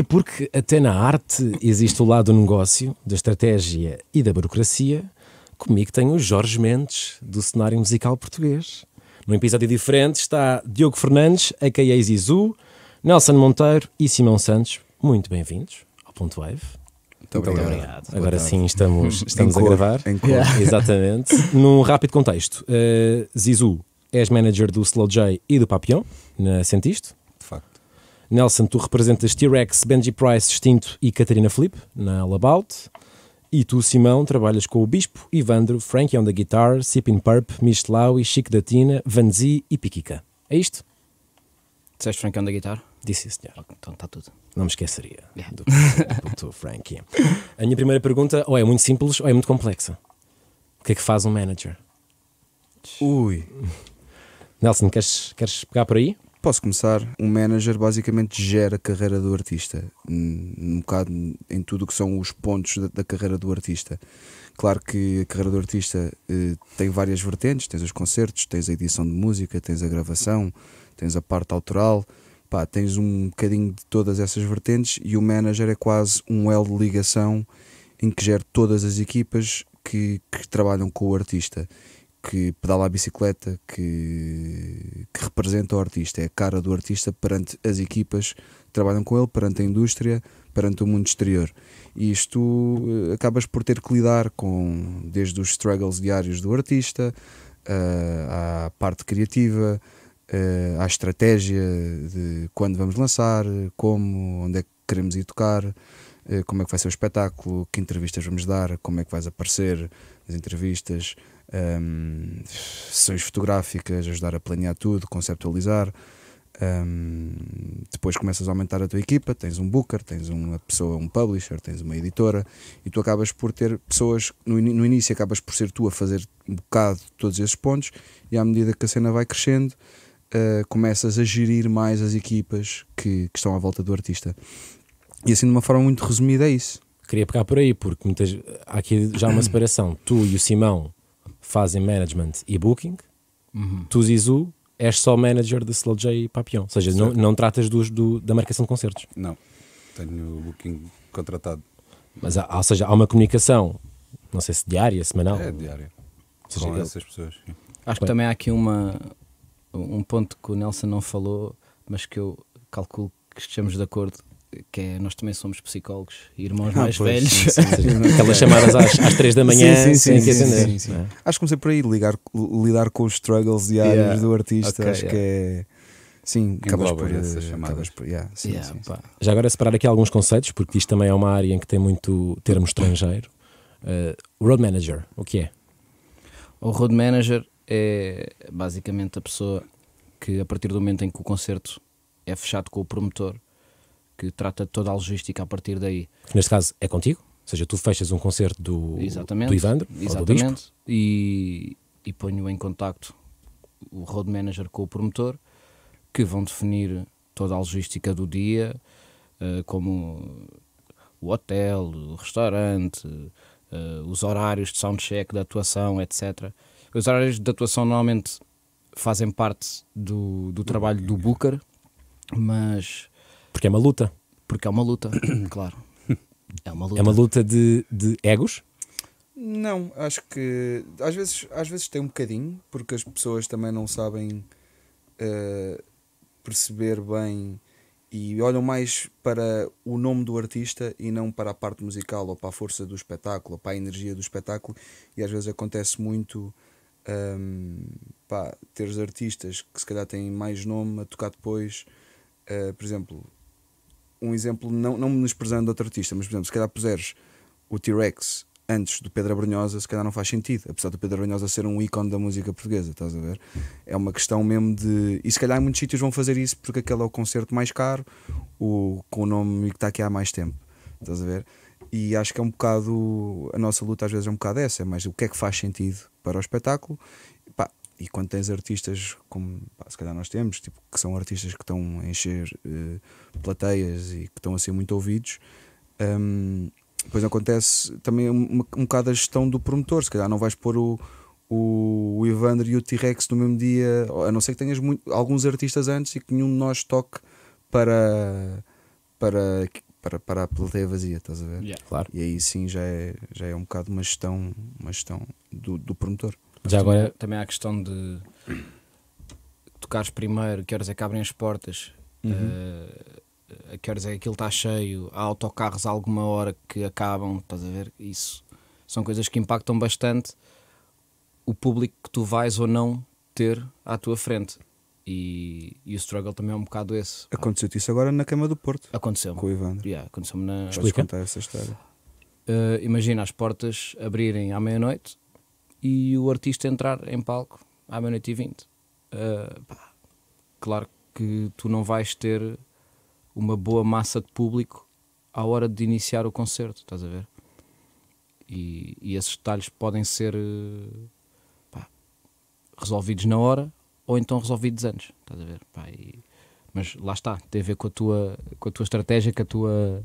E porque até na arte existe o lado do negócio, da estratégia e da burocracia, comigo tenho o Jorge Mendes, do cenário musical português. Num episódio diferente está Diogo Fernandes, a.k.a. Zizu, Nelson Monteiro e Simão Santos. Muito bem-vindos ao Ponto Wave. Muito obrigado. Muito obrigado. Agora sim estamos, estamos a gravar. Em cor. Exatamente. Num rápido contexto, uh, eh, Zizu, és manager do Slow J e do Papião, na Sentisto. Nelson, tu representas T-Rex, Benji Price, Extinto e Catarina Felipe na All About. E tu, Simão, trabalhas com o Bispo, Ivandro, Frankie on the Guitar, Sippin' Purp, Michelau e Chico da Tina, Vanzi e Piquica. É isto? Disseste Frankie on the Guitar? Disse, senhor. Então está tudo. Não me esqueceria yeah. do, do, do Frankie. A minha primeira pergunta ou é muito simples ou é muito complexa. O que é que faz um manager? Ui. Nelson, queres, queres pegar por aí? Posso começar. Um manager basicamente gera a carreira do artista, um bocado em tudo o que são os pontos da, da, carreira do artista. Claro que a carreira do artista eh, tem várias vertentes: tens os concertos, tens a edição de música, tens a gravação, tens a parte autoral. Pá, tens um bocadinho de todas essas vertentes e o manager é quase um elo de ligação em que gera todas as equipas que, que trabalham com o artista que pedala a bicicleta, que, que, representa o artista, é a cara do artista perante as equipas que trabalham com ele, perante a indústria, perante o mundo exterior. E isto eh, acabas por ter que lidar com desde os struggles diários do artista, uh, à parte criativa, uh, à estratégia de quando vamos lançar, como, onde é que queremos ir tocar, uh, como é que vai ser o espetáculo, que entrevistas vamos dar, como é que vais aparecer nas entrevistas um, sessões fotográficas, ajudar a planear tudo, conceptualizar. Um, depois começas a aumentar a tua equipa, tens um booker, tens uma pessoa, um publisher, tens uma editora e tu acabas por ter pessoas, no, in no início acabas por ser tu a fazer um bocado todos esses pontos e à medida que a cena vai crescendo uh, começas a gerir mais as equipas que, que estão à volta do artista. E assim de uma forma muito resumida é isso. Queria pegar por aí, porque muitas, há aqui já uma separação. Tu e o Simão fazem management e booking, uhum. tu, Zizu, és só manager de Slow J e Papião. Ou seja, não, não tratas dos, do, da marcação de concertos. Não, tenho o booking contratado. Mas há, ou seja, há uma comunicação, não sei se diária, semanal. É diária. Seja, com essas pessoas. Acho Bem. que também há aqui uma, um ponto que o Nelson não falou, mas que eu calculo que estejamos de acordo, que é, nós também somos psicólogos, irmãos ah, mais pois, velhos. Sim, sim, sim. Aquelas chamadas às, às da manhã sim, sim, que atender. É? Acho que comecei por aí, ligar, lidar com os struggles diários yeah. do artista, okay, acho yeah. que é. Sim, acabas por, essas eh, chamadas. Por, yeah, Já agora separar aqui alguns conceitos, porque isto também é uma área em que tem muito termo estrangeiro. Uh, road manager, o que é? O road manager é basicamente a pessoa que, a partir do momento em que o concerto é fechado com o promotor, que trata toda a logística a partir daí. Neste caso é contigo? Ou seja, tu fechas um concerto do, exatamente, do Ivandro, exatamente, do Bispo. E, e ponho em contacto o road manager com o promotor, que vão definir toda a logística do dia, eh, como o hotel, o restaurante, eh, os horários de soundcheck, da atuação, etc. Os horários de atuação normalmente fazem parte do, do trabalho do Booker, mas porque é uma luta. Porque é uma luta, claro. É uma luta. É uma luta de, de egos? Não, acho que às vezes, às vezes tem um bocadinho, porque as pessoas também não sabem uh, perceber bem e olham mais para o nome do artista e não para a parte musical ou para a força do espetáculo ou para a energia do espetáculo. E às vezes acontece muito um, ehm, pá, os artistas que se calhar têm mais nome a tocar depois. Uh, por exemplo, um exemplo, não, não menosprezando outro artista, mas por exemplo, se calhar puseres o T-Rex antes do Pedro Abrunhosa, se calhar não faz sentido, apesar do Pedro Abrunhosa ser um ícone da música portuguesa, estás a ver? É uma questão mesmo de. E se calhar muitos sítios vão fazer isso porque aquele é o concerto mais caro, o, com o nome que está aqui há mais tempo, estás a ver? E acho que é um bocado. A nossa luta às vezes é um bocado essa, é mais o que é que faz sentido para o espetáculo e quando tens artistas como pá, se calhar nós temos, tipo, que são artistas que estão a encher uh, plateias e que estão a ser muito ouvidos, um, depois acontece também um, um bocado a gestão do promotor. Se calhar não vais pôr o, o, o e o T-Rex no mesmo dia, a não ser que tenhas muito, alguns artistas antes e que nenhum de nós toque para. para para, para a plateia vazia, estás a ver? Yeah. Claro. E aí sim já é, já é um bocado uma gestão, uma gestão do, do promotor. Já agora também há a questão de tocares primeiro, que horas é que abrem as portas, uhum. uh, a que horas é que aquilo está cheio, há autocarros a alguma hora que acabam, estás a ver? Isso são coisas que impactam bastante o público que tu vais ou não ter à tua frente. E, e o struggle também é um bocado esse. Aconteceu-te isso agora na cama do Porto. Aconteceu. Com o Ivan. Yeah, aconteceu-me na. Explica. essa história. Uh, imagina as portas abrirem à meia-noite e o artista entrar em palco à meia-noite e vinte. Uh, pá, claro que tu não vais ter uma boa massa de público à hora de iniciar o concerto, estás a ver? E, e esses detalhes podem ser ah, pá, resolvidos na hora ou então resolvidos antes, estás a ver? Pá, e, mas lá está, tem a ver com a tua, com a tua estratégia, com a tua,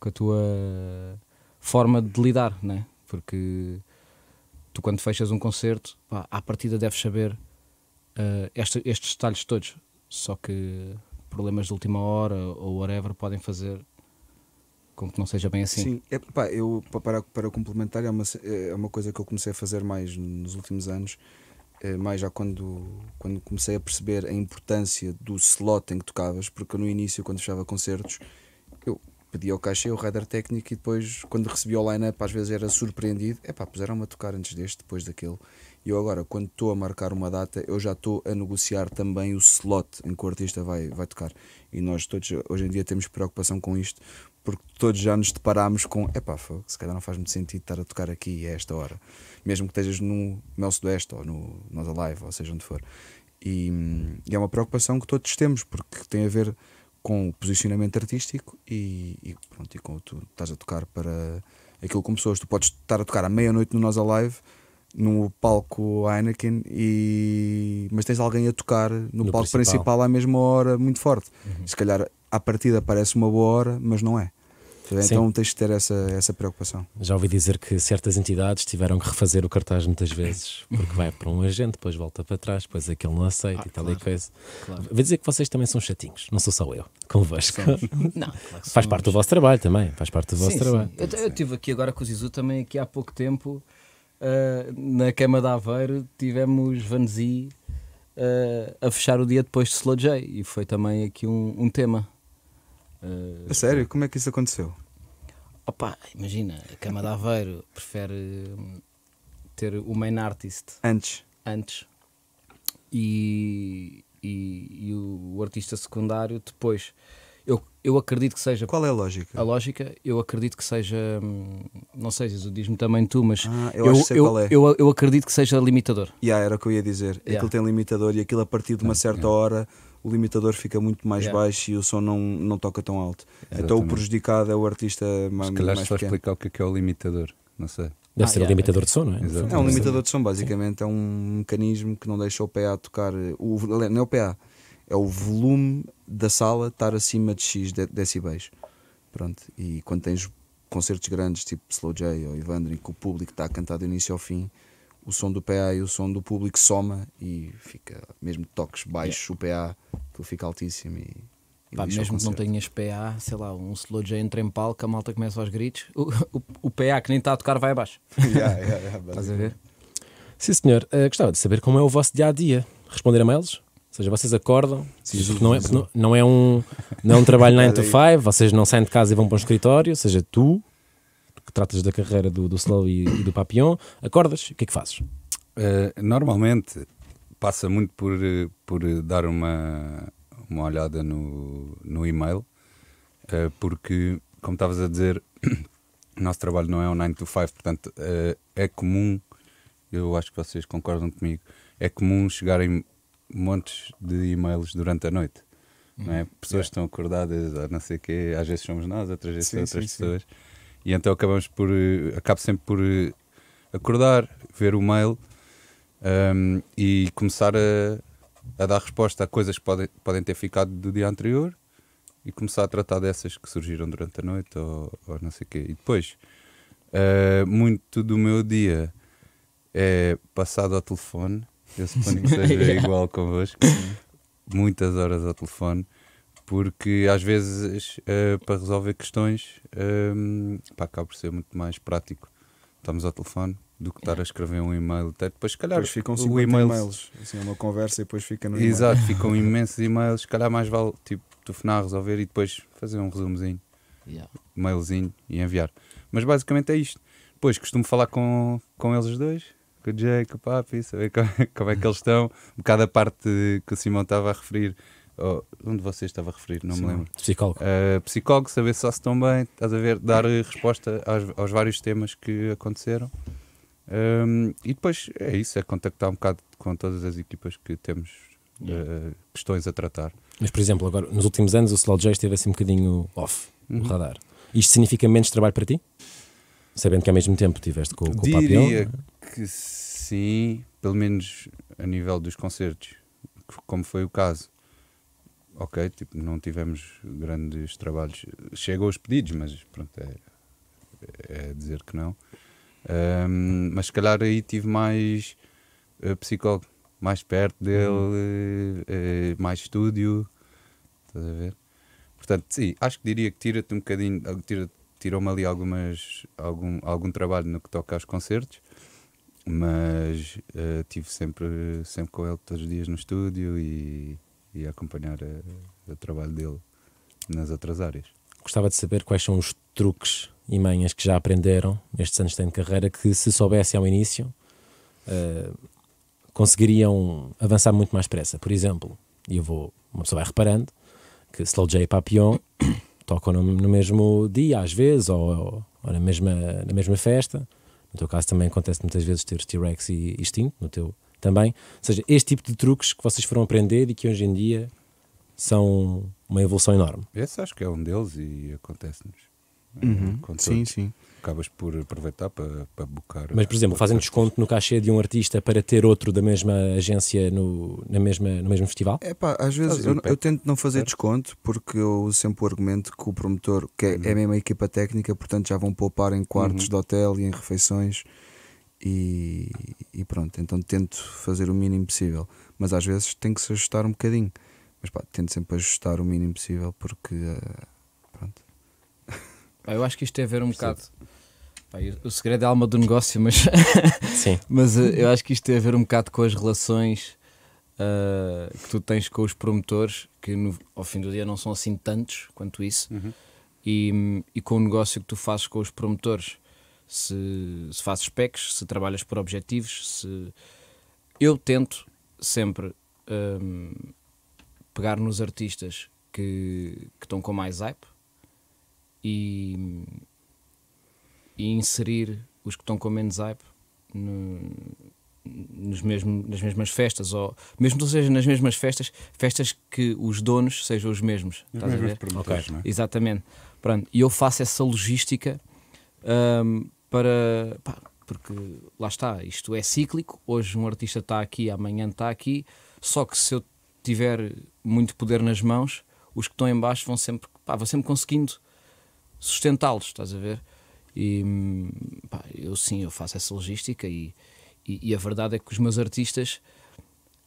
com a tua forma de lidar, né? Porque tu quando fechas um concerto, pá, à partida deves saber uh, eh, este, estes detalhes todos. Só que problemas de última hora ou whatever podem fazer com que não seja bem assim. Sim, é, pá, eu para, para complementar, é uma, é uma coisa que eu comecei a fazer mais nos últimos anos, é, mais já quando, quando comecei a perceber a importância do slot em que tocavas, porque no início, quando fechava concertos pedia ao cachê, o radar técnico e depois, quando recebia o line-up, às vezes era surpreendido. É pá, puseram-me a tocar antes deste, depois daquele. E eu agora, quando estou a marcar uma data, eu já estou a negociar também o slot em que o artista vai, vai tocar. E nós todos, hoje em dia, temos preocupação com isto, porque todos já nos deparámos com é pá, se calhar não faz muito sentido estar a tocar aqui a esta hora, mesmo que estejas no Mel Sudoeste ou no Nós Alive, ou seja onde for. E, hum, e é uma preocupação que todos temos, porque tem a ver com o posicionamento artístico e, e pronto, e com tu estás a tocar para aquilo como pessoas. Tu podes estar a tocar à meia-noite no Nós Alive no palco Heineken e mas tens alguém a tocar no, no palco principal. principal. à mesma hora muito forte. Uhum. Se calhar à partida parece uma boa hora, mas não é. É então Sim. tens de ter essa, essa preocupação. Já ouvi dizer que certas entidades tiveram que refazer o cartaz muitas vezes, porque vai para um agente, depois volta para trás, depois aquele não aceita ah, e tal claro, e coisa. Claro. Vou dizer que vocês também são chatinhos, não sou só eu, convosco. Não, claro faz parte do vosso trabalho também, faz parte do vosso sim, trabalho. Eu, eu estive aqui agora com o Zizu também, aqui há pouco tempo, uh, na Cama de Aveiro, tivemos Vanzi uh, ah, a fechar o dia depois de Slow J, e foi também aqui um, um tema Uh, a sério? Como é que isso aconteceu? Opa, imagina, a Cama de Aveiro prefere hum, ter o main artist antes. Antes. E, e, e o, artista secundário depois. Eu, eu acredito que seja. Qual é a lógica? A lógica, eu acredito que seja. Hum, não sei, Jesus, diz-me também tu, mas. Ah, eu, eu, eu, é. eu, eu acredito que seja limitador. Yeah, era o que eu ia dizer. Yeah. Aquilo tem limitador e aquilo a partir de uma certa yeah. hora o limitador fica muito mais yeah. baixo e o som não, não toca tão alto. Exatamente. Então o prejudicado é o artista mais. Se calhar mais só pequeno. explicar o que é, que é o limitador, não sei. Deve ah, ser yeah. um limitador de som, não é? Exatamente. É um limitador de som, basicamente. Sim. É um mecanismo que não deixa o PA tocar. O, não é o PA, é o volume da sala estar acima de X decibéis. Pronto. E quando tens concertos grandes, tipo Slow J ou Evandro, em que o público está a cantar do início ao fim, o som do PA e o som do público soma e fica, mesmo toques baixos yeah. o PA, que fica altíssimo e, e Pá, mesmo que não tenhas PA, sei lá, um slow já entra em palco, a malta começa aos gritos, o, o, o PA que nem está a tocar vai abaixo. Yeah, yeah, Estás a ver? Sim, senhor. Uh, gostava de saber como é o vosso dia a dia. Responder a mails? Ou seja, vocês acordam, sim, sim, não, é, não, não, é um, não é um trabalho 9 to 5, vocês não saem de casa e vão para um escritório, ou seja, tu que tratas da carreira do, do Slow e, e do Papillon, acordas, o que é que fazes? Uh, normalmente passa muito por, eh, por eh, dar uma, uma olhada no, no e-mail, uh, porque, como estavas a dizer, o nosso trabalho não é um 9 to 5, portanto uh, é comum, eu acho que vocês concordam comigo, é comum chegarem montes de e-mails durante a noite. não é? Hum, pessoas yeah. estão acordadas, não sei quê, às vezes somos nós, outras vezes sim, outras sim, pessoas. Sim. E então acabamos por. Eh, acabo sempre por eh, acordar, ver o mail um, e começar a, a, dar resposta a coisas que podem, podem ter ficado do dia anterior e começar a tratar dessas que surgiram durante a noite ou, ou não sei o quê. E depois, uh, muito do meu dia é passado ao telefone. Eu suponho que seja yeah. igual convosco. Muitas horas ao telefone porque às vezes uh, para resolver questões um, ehm, acaba por ser muito mais prático. Estamos ao telefone do que estar a é. escrever um e-mail. Até depois, se calhar, depois ficam e-mails. e-mails. Assim, é uma conversa e depois fica no Exato, e-mail. ficam imensos e-mails. Se calhar, mais vale tipo, telefonar, resolver e depois fazer um resumozinho, yeah. mailzinho e enviar. Mas basicamente é isto. Depois costumo falar com, com eles dois, com o Jake com o Papi, saber como, como é que eles estão. Um bocado a parte que o Simão estava a referir oh, um vocês estava a referir, não Sim, me lembro. Psicólogo. Uh, psicólogo, saber se estão bem, estás a ver, dar resposta aos, aos vários temas que aconteceram. Um, ehm, e depois é isso, é contactar um bocado com todas as equipas que temos eh, yeah. uh, questões a tratar. Mas, por exemplo, agora nos últimos anos o Slow J esteve assim um bocadinho off uhum. no radar. Isto significa menos trabalho para ti? Sabendo que ao mesmo tempo estiveste com, com Diria o Papião? É? que sim, pelo menos a nível dos concertos, como foi o caso ok, tipo, não tivemos grandes trabalhos. Chegam os pedidos, mas pronto, é, é dizer que não. Um, mas se calhar aí tive mais uh, psicólogo, mais perto dele, uh, mais estúdio. Estás a ver? Portanto, sim, acho que diria que tira-te um bocadinho, tira, tirou-me ali algumas, algum, algum trabalho no que toca aos concertos, mas uh, tive sempre, sempre com ele todos os dias no estúdio e e a acompanhar eh, o trabalho dele nas outras áreas. Gostava de saber quais são os truques e manhas que já aprenderam nestes anos de carreira que, se soubessem ao início, uh, conseguiriam avançar muito mais depressa. Por exemplo, e eu vou, uma pessoa vai reparando que Slow J e Papillon tocam no, no, mesmo dia, às vezes, ou, ou, na, mesma, na mesma festa. No teu caso, também acontece muitas vezes ter T-Rex e, e Extinto, no teu, também. Ou seja, este tipo de truques que vocês foram aprender e que hoje em dia são uma evolução enorme. Esse acho que é um deles e acontece-nos. É, uhum. sim, sim. Acabas por aproveitar para, para Mas, por exemplo, fazem desconto no cachê de um artista para ter outro da mesma agência no, na mesma, no mesmo festival? É pá, às vezes eu, eu, tento não fazer desconto porque eu uso sempre o argumento que o promotor, que é, uhum. é a mesma equipa técnica, portanto já vão poupar em quartos uhum. de hotel e em refeições e, e, pronto, então tento fazer o mínimo possível, mas às vezes tem que se ajustar um bocadinho, mas pá, tento sempre ajustar o mínimo possível porque uh, pronto. Pá, eu acho que isto tem a ver um bocado. Pá, o segredo é a alma do negócio, mas, Sim. mas uh, eu acho que isto tem a ver um bocado com as relações uh, que tu tens com os promotores, que no, ao fim do dia não são assim tantos quanto isso, uhum. e, e com o negócio que tu fazes com os promotores se, se fazes specs, se trabalhas por objetivos, se... Eu tento sempre um, pegar nos artistas que, que estão com mais hype e, e inserir os que estão com menos hype no, nos mesmo, nas mesmas festas, ou mesmo que seja nas mesmas festas, festas que os donos sejam os mesmos. estás a ver? Okay. É? Exatamente. E eu faço essa logística um, para. Pá, porque lá está, isto é cíclico. Hoje um artista está aqui, amanhã está aqui. Só que se eu tiver muito poder nas mãos, os que estão em baixo vão sempre, pá, vão sempre conseguindo sustentá-los, estás a ver? E pá, eu sim, eu faço essa logística e, e, e a verdade é que os meus artistas.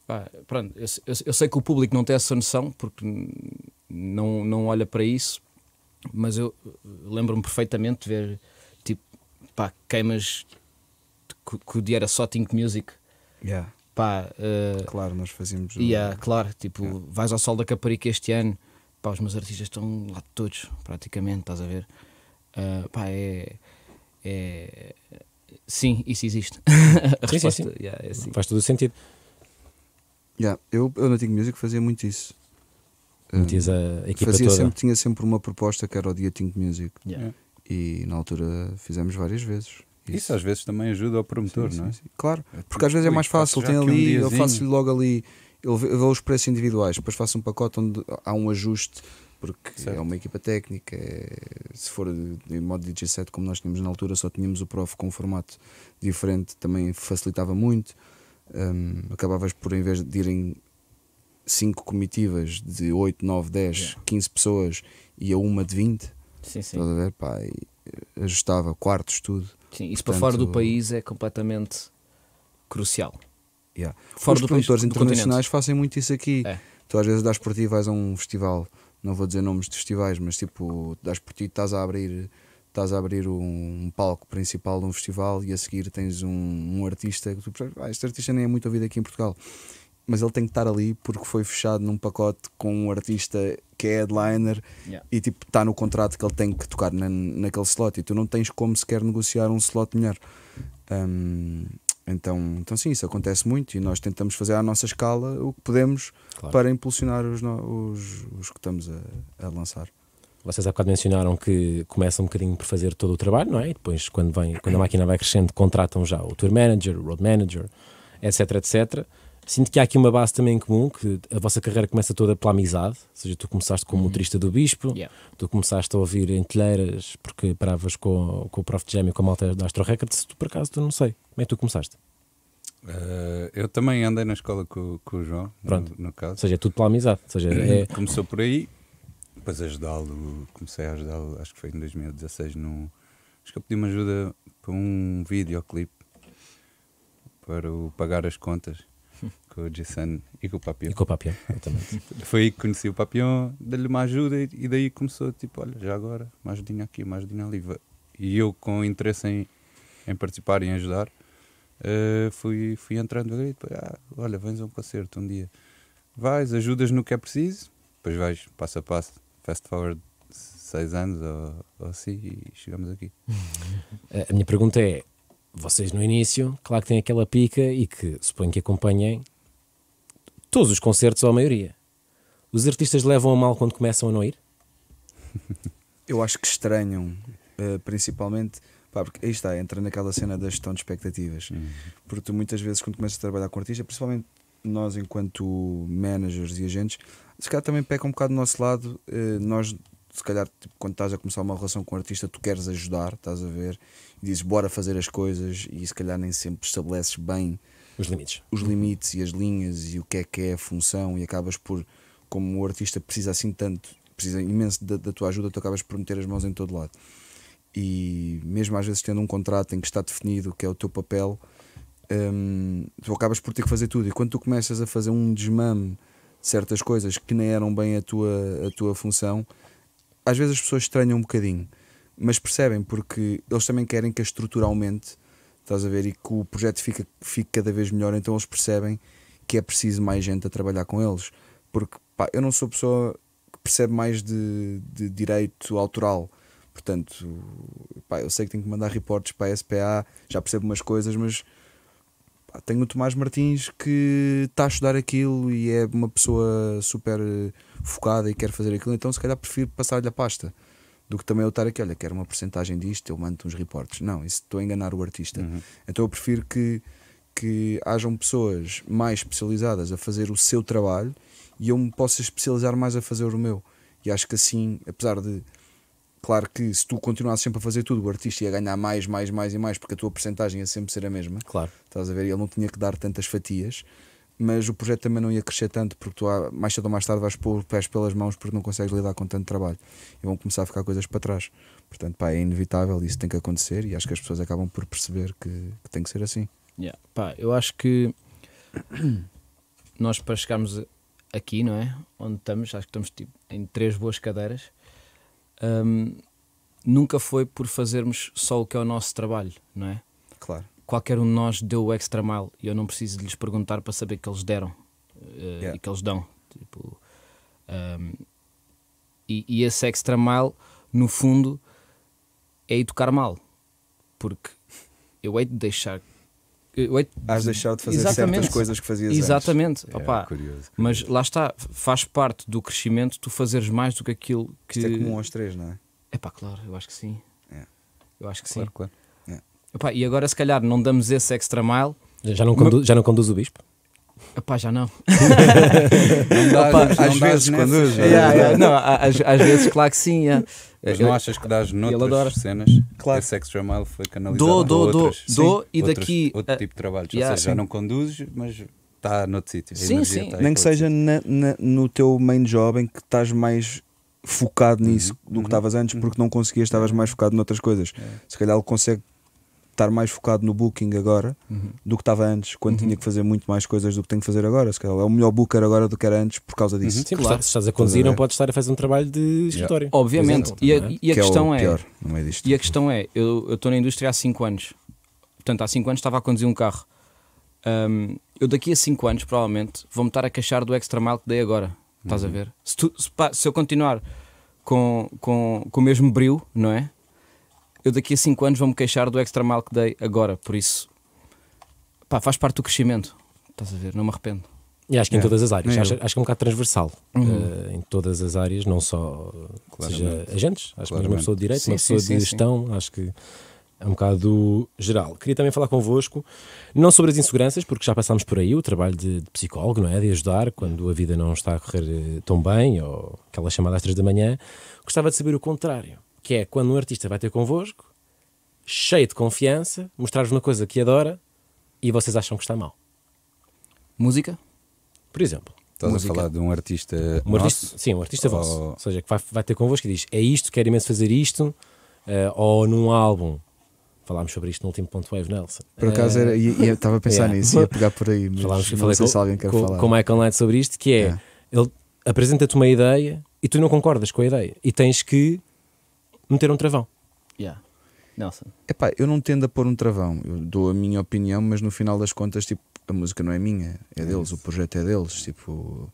Pá, pronto, eu, eu, eu, sei que o público não tem essa noção porque não, não olha para isso, mas eu, eu lembro-me perfeitamente de ver pá, queimas que, o dia era só Think Music. Yeah. Pá, uh, claro, nós fazíamos. Yeah, Claro, tipo, yeah. vais ao Sol da Caparica este ano, pá, os meus artistas estão lá todos, praticamente, estás a ver? Uh, pá, é, é. Sim, isso existe. a sim, resposta sim, sim. Yeah, é faz todo o sentido. Yeah, eu, eu na Think Music fazia muito isso. Metias eh, a equipa fazia toda. Sempre, tinha sempre uma proposta que era o dia Think Music. Yeah. E na altura fizemos várias vezes. Isso, Isso às vezes também ajuda ao promotor, sim, não é? Sim, sim. Claro, é porque, às vezes é mais fácil. Tem ali, um eu faço-lhe logo ali, eu vou os preços individuais, depois faço um pacote onde há um ajuste porque é certo. é uma equipa técnica. É, se for em modo DJ set, como nós tínhamos na altura, só tínhamos o Prof com um formato diferente, também facilitava muito. Um, acabavas por, em vez de irem 5 comitivas de 8, 9, 10, yeah. 15 pessoas, ia uma de 20. Sim, sim. Estás a ver? Pá, ajustava quartos, tudo. Sim, isso Portanto, para fora do país é completamente crucial. Yeah. Fora Os do produtores internacionais fazem muito isso aqui. É. Tu às vezes das por ti vais a um festival, não vou dizer nomes de festivais, mas tipo, das por ti estás a abrir estás a abrir um, palco principal de um festival e a seguir tens um, um artista que tu ah, este artista nem é muito ouvido aqui em Portugal mas ele tem que estar ali porque foi fechado num pacote com um artista que é headliner yeah. e tipo está no contrato que ele tem que tocar na, naquele slot e tu não tens como sequer negociar um slot melhor. Um, então, então sim, isso acontece muito e nós tentamos fazer à nossa escala o que podemos claro. para impulsionar os, os, os que estamos a, a lançar. Vocês há bocado mencionaram que começam um bocadinho por fazer todo o trabalho, não é? E depois, quando, vem, quando a máquina vai crescendo, contratam já o tour manager, o road manager, etc, etc. Sinto que há aqui uma base também em comum, que a vossa carreira começa toda pela amizade, ou seja, tu começaste como uhum. motorista do Bispo, yeah. tu começaste a ouvir entelheiras porque paravas com, com o Prof. Jam e com a malta da Astro Records, tu por acaso, tu não sei, como é que tu começaste? Uh, eu também andei na escola com, com o João, Pronto. No, no, caso. Ou seja, é tudo pela amizade. Ou seja, é... Começou por aí, depois ajudá-lo, comecei a ajudá-lo, acho que foi em 2016, num, acho que eu pedi uma ajuda para um videoclipe, para o pagar as contas com o Jason e com o Papião. E com o Papião, exatamente. Foi aí que conheci o Papião, dei-lhe uma ajuda e, e daí começou, tipo, olha, já agora, mais ajudinha aqui, mais ajudinha ali. E eu com interesse em, em participar e em ajudar, uh, fui, fui entrando e depois, ah, olha, vens a um concerto um dia. Vais, ajudas no que é preciso, depois vais passo a passo, fast forward seis anos ou, ou assim e chegamos aqui. a minha pergunta é, vocês no início, claro que têm aquela pica e que suponho que acompanhem Todos os concertos, ou a maioria. Os artistas levam a mal quando começam a não ir? Eu acho que estranham, eh, principalmente. Pá, porque aí está, entra naquela cena da gestão de expectativas. Uhum. Porque tu muitas vezes, quando começas a trabalhar com artista, principalmente nós, enquanto managers e agentes, se calhar também peca um bocado do nosso lado. Eh, nós, se calhar, tipo, quando estás a começar uma relação com o artista, tu queres ajudar, estás a ver, e dizes bora fazer as coisas, e se calhar nem sempre estabeleces bem os limites. Os limites e as linhas e o que é que é a função, e acabas por, como o artista precisa assim tanto, precisa imenso da, da tua ajuda, tu acabas por meter as mãos em todo lado. E mesmo às vezes tendo um contrato em que está definido o que é o teu papel, hum, tu acabas por ter que fazer tudo. E quando tu começas a fazer um desmame de certas coisas que nem eram bem a tua, a tua função, às vezes as pessoas estranham um bocadinho, mas percebem porque eles também querem que a estrutura aumente Estás a ver? E que o projeto fica, fica cada vez melhor, então eles percebem que é preciso mais gente a trabalhar com eles. Porque pá, eu não sou pessoa que percebe mais de, de direito autoral. Portanto, pá, eu sei que tenho que mandar reportes para a SPA, já percebo umas coisas, mas pá, tenho o Tomás Martins que está a estudar aquilo e é uma pessoa super eh, focada e quer fazer aquilo, então se calhar prefiro passar-lhe a pasta do que também eu estar aqui, olha, quero uma porcentagem disto, eu mando uns reportes. Não, isso estou a enganar o artista. Uhum. Então eu prefiro que, que hajam pessoas mais especializadas a fazer o seu trabalho e eu me possa especializar mais a fazer o meu. E acho que assim, apesar de. Claro que se tu continuasses sempre a fazer tudo, o artista ia ganhar mais, mais, mais e mais, porque a tua porcentagem ia sempre ser a mesma. Claro. Estás a ver? Ele não tinha que dar tantas fatias mas o projeto também não ia crescer tanto porque tu mais cedo ou mais tarde vais pôr os pés pelas mãos porque não consegues lidar com tanto trabalho e vão começar a ficar coisas para trás. Portanto, pá, é inevitável, isso tem que acontecer e acho que as pessoas acabam por perceber que, que tem que ser assim. Yeah. Pá, eu acho que nós para chegarmos aqui, não é? Onde estamos, acho que estamos tipo, em três boas cadeiras. Um, nunca foi por fazermos só o que é o nosso trabalho, não é? Claro qualquer um de nós deu o extra mile e eu não preciso de lhes perguntar para saber que eles deram uh, yeah. e que eles dão. Tipo, um, ehm, e, e, esse extra mile, no fundo, é educar mal, porque eu hei de deixar. Eu hei de... Has deixado de fazer Exatamente. certas coisas que fazias Exatamente. antes. Exatamente. É, curioso, curioso. Mas lá está, faz parte do crescimento tu fazeres mais do que aquilo que. Isto é comum aos três, não é? É pá, claro, eu acho que sim. É. Eu acho que claro, sim. Claro. Epá, e agora, se calhar, não damos esse extra mile. Já não, conduz, já não conduz o Bispo? Epá, já não. às vezes conduz. Não, às, vezes, claro que sim. Yeah. É. Mas não achas que dás noutras cenas? Claro. Esse extra mile foi canalizado dou, dou, dou, dou e daqui... Outro tipo de trabalho. Yeah, Ou seja, sim. já não conduzes, mas está noutro sítio. Sim, sim. Tá Nem que seja na, na, no teu main job em que estás mais focado uhum, nisso uhum. do que uhum, estavas antes, uhum. porque não conseguias, estavas mais focado noutras coisas. É. Se calhar ele consegue estar mais focado no booking agora uhum. do que estava antes, quando uhum. tinha que fazer muito mais coisas do que tenho que fazer agora. Se calhar é o melhor booker agora do que era antes por causa disso. Uhum. Sim, claro. estás a conduzir, não podes estar a fazer um trabalho de escritório. Yeah. Obviamente. E a, uhum. e a que é questão é. Pior, é e a questão é: eu estou na indústria há 5 anos. Portanto, há 5 anos estava a conduzir um carro. Um, eu daqui a 5 anos, provavelmente, vou-me estar a queixar do extra mile que dei agora. Estás a uhum. ver? Se, tu, se, pá, se eu continuar com, com, com o mesmo brilho, não é? eu daqui a 5 anos vou-me queixar do extra mal que dei agora, por isso pá, faz parte do crescimento. Estás a ver? Não me arrependo. E acho que é. em todas as áreas, acho, acho, que é um bocado transversal uhum. uh, em todas as áreas, não só Claramente. seja agentes, acho Claramente. que uma pessoa de direito, sim, uma pessoa sim, de sim, gestão, acho que é um bocado geral. Queria também falar convosco, não sobre as inseguranças, porque já passámos por aí, o trabalho de, de psicólogo, não é? De ajudar quando a vida não está a correr eh, tão bem, ou aquela chamada às três da manhã. Gostava de saber o contrário que é quando um artista vai ter convosco, cheio de confiança, mostrar-vos uma coisa que adora e vocês acham que está mal. Música? Por exemplo. Estás música. a falar de um artista. Um nosso? sim, um artista ou... vosso. Ou seja, que vai, vai ter convosco e diz: é isto, quero imenso fazer isto, uh, ou num álbum. Falámos sobre isto no último ponto wave, Nelson. Por acaso uh, era, estava eh, a pensar yeah. nisso, ia pegar por aí, mas Falámos, não falei sei com, se alguém quer com, falar. Com o Michael Knight sobre isto, que é, yeah. ele apresenta-te uma ideia e tu não concordas com a ideia. E tens que meter um travão. Yeah. Nelson. Epá, eu não tendo a pôr um travão, eu dou a minha opinião, mas no final das contas, tipo, a música não é minha, é deles, uhum. o projeto é deles, tipo,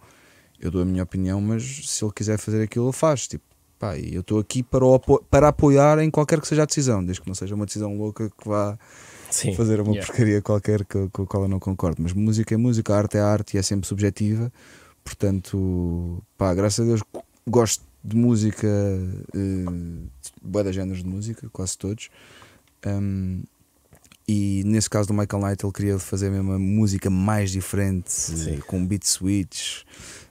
eu dou a minha opinião, mas se ele quiser fazer aquilo, ele faz, tipo, pá, eu estou aqui para, apo para apoiar em qualquer que seja a decisão, desde que não seja uma decisão louca que vá Sim. fazer uma yeah. porcaria qualquer com, com a qual eu não concordo, mas música é música, a arte é arte e é sempre subjetiva, portanto, pá, graças a Deus gosto de música, uh, eh, boa de géneros de música, quase todos. Um, e nesse caso do Michael Knight, ele queria fazer mesmo uma música mais diferente, Sim. com beat switch,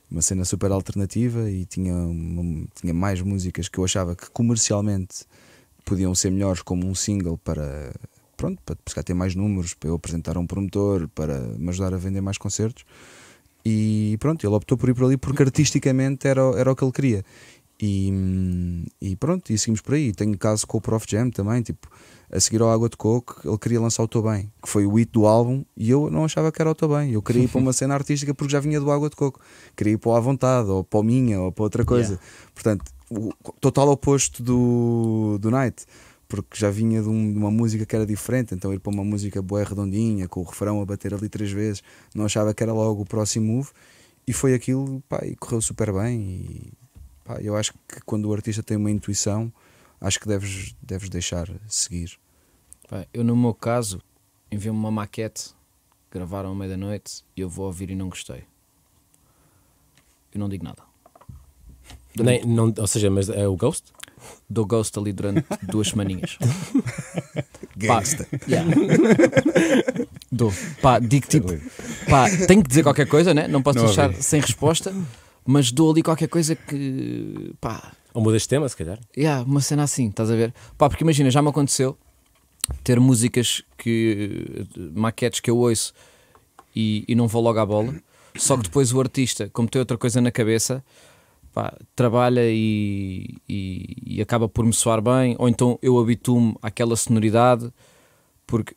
uma cena super alternativa. E tinha, uma, tinha mais músicas que eu achava que comercialmente podiam ser melhores como um single para pronto, para ter mais números, para eu apresentar a um promotor, para me ajudar a vender mais concertos. E pronto, ele optou por ir por ali porque artisticamente era, era o que ele queria. E, e, pronto, e seguimos por aí. Tenho caso com o Prof Jam também, tipo, a seguir ao Água de Coco, ele queria lançar o Tô Bem, que foi o hit do álbum, e eu não achava que era o Tô Bem. Eu queria ir para uma cena artística porque já vinha do Água de Coco. Queria ir para o À Vontade, ou para o Minha, ou para outra coisa. Yeah. Portanto, o total oposto do, do Night, porque já vinha de, um, de, uma música que era diferente, então ir para uma música boa redondinha, com o refrão a bater ali três vezes, não achava que era logo o próximo move, e foi aquilo, pá, e correu super bem. E Pá, eu acho que quando o artista tem uma intuição, acho que deves, deves deixar seguir. Pá, eu, no meu caso, enviei-me uma maquete, gravaram à meia-noite e eu vou ouvir e não gostei. Eu não digo nada. Nem, não, ou seja, mas é o Ghost? Dou Ghost ali durante duas semaninhas. Basta. Do. Dou. Pá, digo tipo. Pá, tenho que dizer qualquer coisa, né? Não posso não deixar sem resposta mas dou ali qualquer coisa que. pá. Ou mudas de tema, se calhar. Yeah, uma cena assim, estás a ver? Pá, porque imagina, já me aconteceu ter músicas que. maquetes que eu ouço e, e não vou logo à bola, só que depois o artista, como tem outra coisa na cabeça. Pá, trabalha e, e, e, acaba por me soar bem, ou então eu habituo-me àquela sonoridade, porque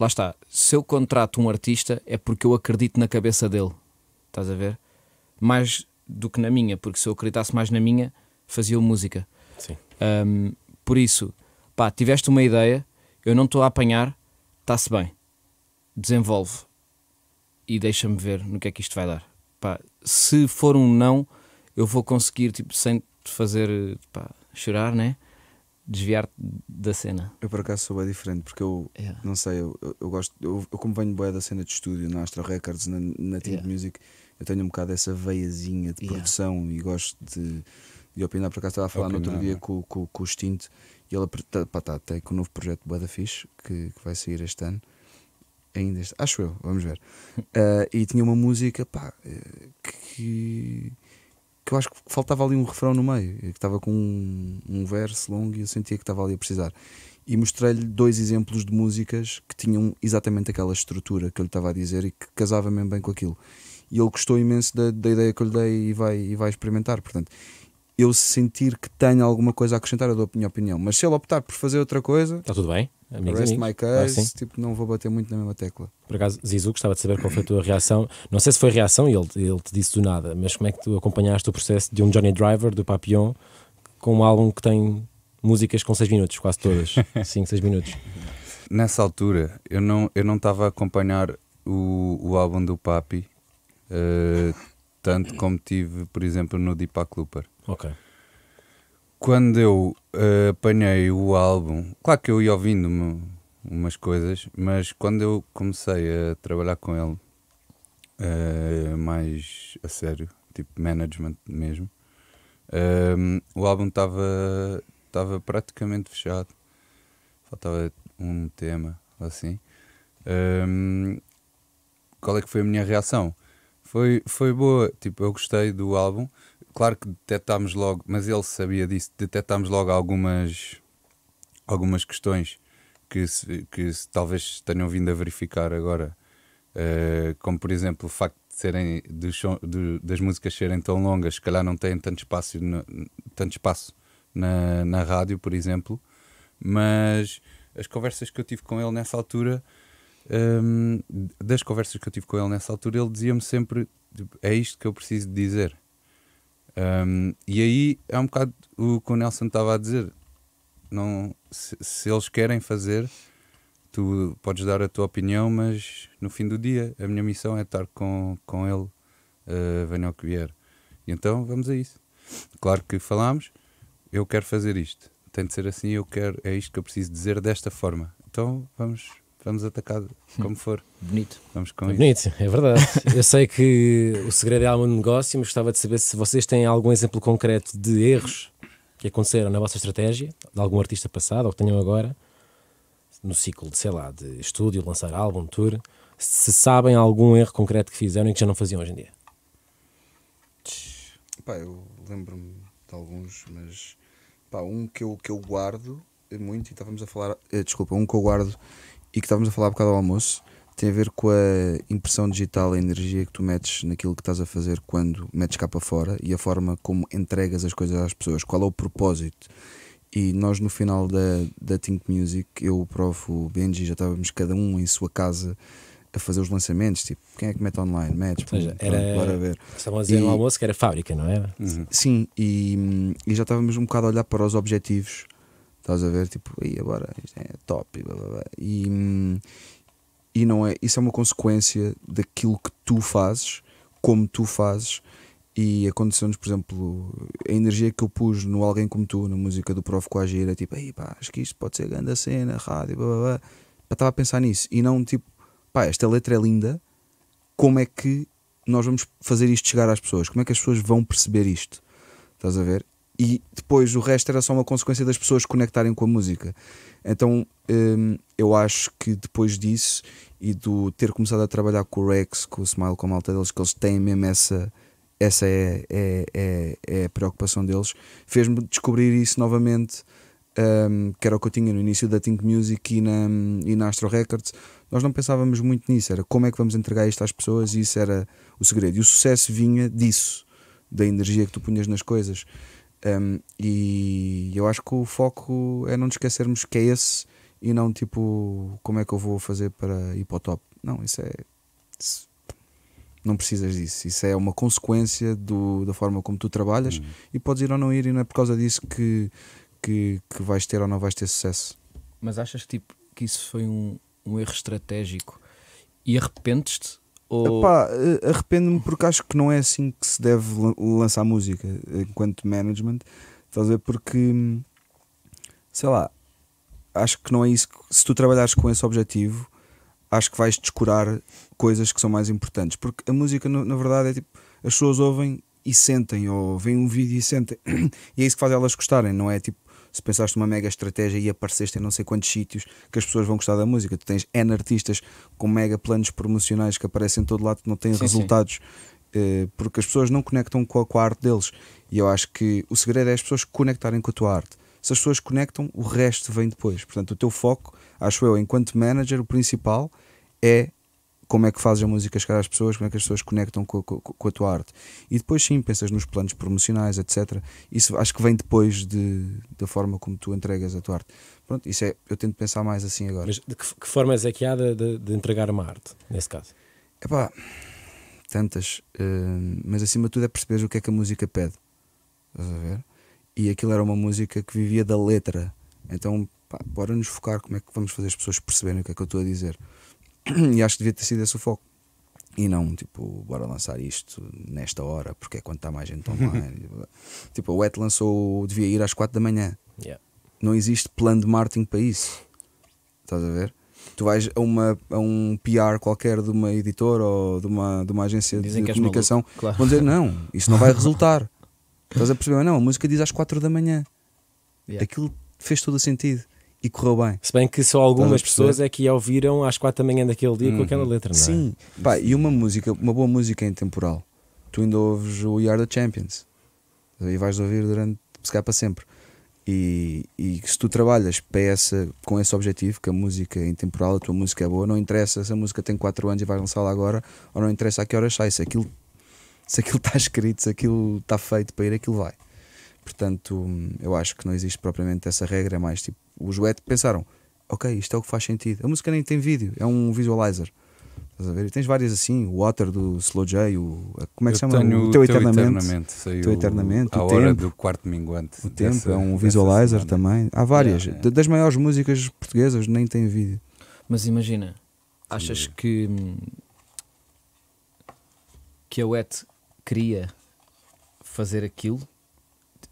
lá está, se eu contrato um artista é porque eu acredito na cabeça dele, estás a ver? mais do que na minha, porque se eu acreditasse mais na minha, fazia música. Sim. Um, por isso, pá, tiveste uma ideia, eu não estou a apanhar, está-se bem, desenvolve e deixa-me ver no que é que isto vai dar. Pá, se for um não, eu vou conseguir, tipo, sem te fazer pá, chorar, né? Desviar-te da cena. Eu por acaso sou bem diferente, porque eu yeah. É. não sei, eu, eu gosto, eu, eu, como venho bem da cena de estúdio, na astro Records, na, na Team yeah. Music eu tenho um bocado essa veiazinha de produção yeah. e gosto de, de opinar. Por acaso estava a falar opinar, no outro dia é? com, com, com o Extinto e ele está tá, até tá, tá com um novo projeto Boda Fish que, que vai sair este ano. Ainda este, acho eu, vamos ver. Uh, e tinha uma música pá, eh, que, que eu acho que faltava ali um refrão no meio, que estava com um, um verso longo e eu sentia que estava ali a precisar e mostrei-lhe dois exemplos de músicas que tinham exatamente aquela estrutura que eu lhe estava a dizer e que casava mesmo bem com aquilo e ele gostou imenso da, da ideia que eu lhe dei e vai, e vai experimentar. Portanto, eu sentir que tenho alguma coisa a acrescentar, eu dou a minha opinião. Mas se ele optar por fazer outra coisa. Está tudo bem. Amigos, rest amigos. my case, ah, tipo, não vou bater muito na mesma tecla. Por acaso, Zizu, gostava de saber qual foi a tua reação. Não sei se foi reação e ele, ele te disse do nada, mas como é que tu acompanhaste o processo de um Johnny Driver, do Papillon, com um álbum que tem músicas com 6 minutos, quase todas. 5, 6 minutos. Nessa altura, eu não estava eu não a acompanhar o, o álbum do Papi eh, tanto como tive, por exemplo, no Deepak Looper. Ok. Quando eu uh, apanhei o álbum, claro que eu ia ouvindo umas coisas, mas quando eu comecei a trabalhar com ele uh, mais a sério, tipo management mesmo, ehm, o álbum estava estava praticamente fechado. Faltava um tema, assim. Ehm, qual é que foi a minha reação? Foi, foi boa, tipo, eu gostei do álbum. Claro que detectámos logo, mas ele sabia disso, detectámos logo algumas, algumas questões que, se, que se, talvez tenham vindo a verificar agora. Uh, como, por exemplo, o facto de serem, das músicas serem tão longas, se calhar não têm tanto espaço, no, tanto espaço na, na rádio, por exemplo. Mas as conversas que eu tive com ele nessa altura um, das conversas que eu tive com ele nessa altura, ele dizia-me sempre: tipo, é isto que eu preciso dizer. Um, e aí é um bocado o que o Nelson estava a dizer. Não, se, se, eles querem fazer, tu podes dar a tua opinião, mas no fim do dia a minha missão é estar com, com ele, uh, venha o que vier. E então vamos a isso. Claro que falámos, eu quero fazer isto, tem de ser assim, eu quero, é isto que eu preciso dizer desta forma. Então vamos, vamos atacar como for. Bonito. Vamos com é Bonito, é verdade. Eu sei que o segredo é alma no negócio, mas gostava de saber se vocês têm algum exemplo concreto de erros que aconteceram na vossa estratégia, de algum artista passado ou que tenham agora, no ciclo de, sei lá, de estúdio, lançar álbum, tour, se sabem algum erro concreto que fizeram e que já não faziam hoje em dia. Pá, eu lembro-me de alguns, mas pá, um que eu, que eu guardo é muito, e estávamos a falar, eh, desculpa, um que eu guardo e que estávamos a falar um bocado ao almoço tem a ver com a impressão digital, a energia que tu metes naquilo que estás a fazer quando metes cá para fora e a forma como entregas as coisas às pessoas, qual é o propósito. E nós no final da, da Think Music, eu, o prof, o Benji, já estávamos cada um em sua casa a fazer os lançamentos, tipo, quem é que mete online? Metes, pronto, era, pronto, bora ver. Estavam a dizer no almoço que era fábrica, não é? Sim, e, e já estávamos um bocado a olhar para os objetivos Estás a ver? Tipo, aí agora isto é top. E, blá, blá, blá. e, e não é, isso é uma consequência daquilo que tu fazes, como tu fazes. E aconteceu-nos, por exemplo, a energia que eu pus no Alguém Como Tu, na música do Prof Coagir, é tipo, aí pá, acho que isto pode ser grande a cena, rádio, blá blá blá. Estava a pensar nisso e não tipo, pá, esta letra é linda, como é que nós vamos fazer isto chegar às pessoas? Como é que as pessoas vão perceber isto? Estás a ver? e depois o resto era só uma consequência das pessoas conectarem com a música. Então hum, eu acho que depois disso e do ter começado a trabalhar com o Rex, com o Smile, com a malta deles, que eles têm mesmo essa, essa é, é, é, é a preocupação deles, fez-me descobrir isso novamente. Hum, que era o que eu tinha no início da Think Music e na, e na Astro Records, nós não pensávamos muito nisso, era como é que vamos entregar isto às pessoas e isso era o segredo. E o sucesso vinha disso, da energia que tu punhas nas coisas. Um, e eu acho que o foco é não nos esquecermos que é esse e não tipo como é que eu vou fazer para ir para o top. Não, isso é. Isso, não precisas disso. Isso é uma consequência do, da forma como tu trabalhas uhum. e podes ir ou não ir, e não é por causa disso que, que, que, vais ter ou não vais ter sucesso. Mas achas tipo, que isso foi um, um erro estratégico e arrependes-te ou... Epá, eh, arrependo-me porque acho que não é assim que se deve lançar música eh, enquanto management. Estás a ver? Porque sei lá, acho que não é isso. Se tu trabalhares com esse objetivo, acho que vais descurar coisas que são mais importantes. Porque a música, na verdade, é tipo: as pessoas ouvem e sentem, ou veem um vídeo e sentem, e é isso que faz elas gostarem, não é tipo se pensaste uma mega estratégia e apareceste em não sei quantos sítios que as pessoas vão gostar da música. Tu tens N artistas com mega planos promocionais que aparecem em todo lado que não têm sim, resultados sim. Eh, porque as pessoas não conectam com a, com a arte deles. E eu acho que o segredo é as pessoas conectarem com a tua arte. Se as pessoas conectam, o resto vem depois. Portanto, o teu foco, acho eu, enquanto manager, o principal é como é que fazes a música chegar às pessoas, como é que as pessoas conectam com, com, com, a tua arte. E depois sim, pensas nos planos promocionais, etc. Isso acho que vem depois de, da forma como tu entregas a tua arte. Pronto, isso é, eu tento pensar mais assim agora. Mas de que, que formas é que há de, de, de, entregar uma arte, nesse caso? É pá, tantas, uh, mas acima de tudo é perceberes o que é que a música pede. Estás a ver? E aquilo era uma música que vivia da letra. Então, pá, bora nos focar como é que vamos fazer as pessoas perceberem o que é que eu estou a dizer e acho que devia ter sido esse o foco. E não, tipo, bora lançar isto nesta hora, porque é quando está mais gente online. tipo, a Wet lançou, devia ir às 4 da manhã. Yeah. Não existe plano de marketing para isso. Estás a ver? Tu vais a, uma, a um PR qualquer de uma editora ou de uma, de uma agência Dizem de comunicação, claro. vão dizer: não, isso não vai resultar. Estás a perceber? Não, a música diz às 4 da manhã. Yeah. Aquilo fez todo o sentido e correu bem. Se bem que só algumas pessoas é que a ouviram às quatro da manhã daquele dia uhum. com aquela uhum. letra, não é? Sim, e uma música, uma boa música em intemporal. Tu ainda ouves o We of the Champions e vais ouvir durante, se calhar, para sempre. E, e se tu trabalhas peça com esse objetivo, que a música é intemporal, a tua música é boa, não interessa se a música tem 4 anos e vais lançá-la agora, ou não interessa a que horas sai, se aquilo se aquilo está escrito, se aquilo está feito para ir, aquilo vai. Portanto, eu acho que não existe propriamente essa regra, é mais tipo os Wet pensaram: ok, isto é o que faz sentido. A música nem tem vídeo, é um visualizer. Estás a ver? E tens várias assim, o Water do Slow J, o, como é que se chama? O Teu Eternamente. O Teu Eternamente, o, a o Tempo. Hora do quarto minguante. O Tempo dessa, é um visualizer também. Há várias. Yeah, yeah. Das maiores músicas portuguesas nem tem vídeo. Mas imagina, achas que hum, que a Wet queria fazer aquilo?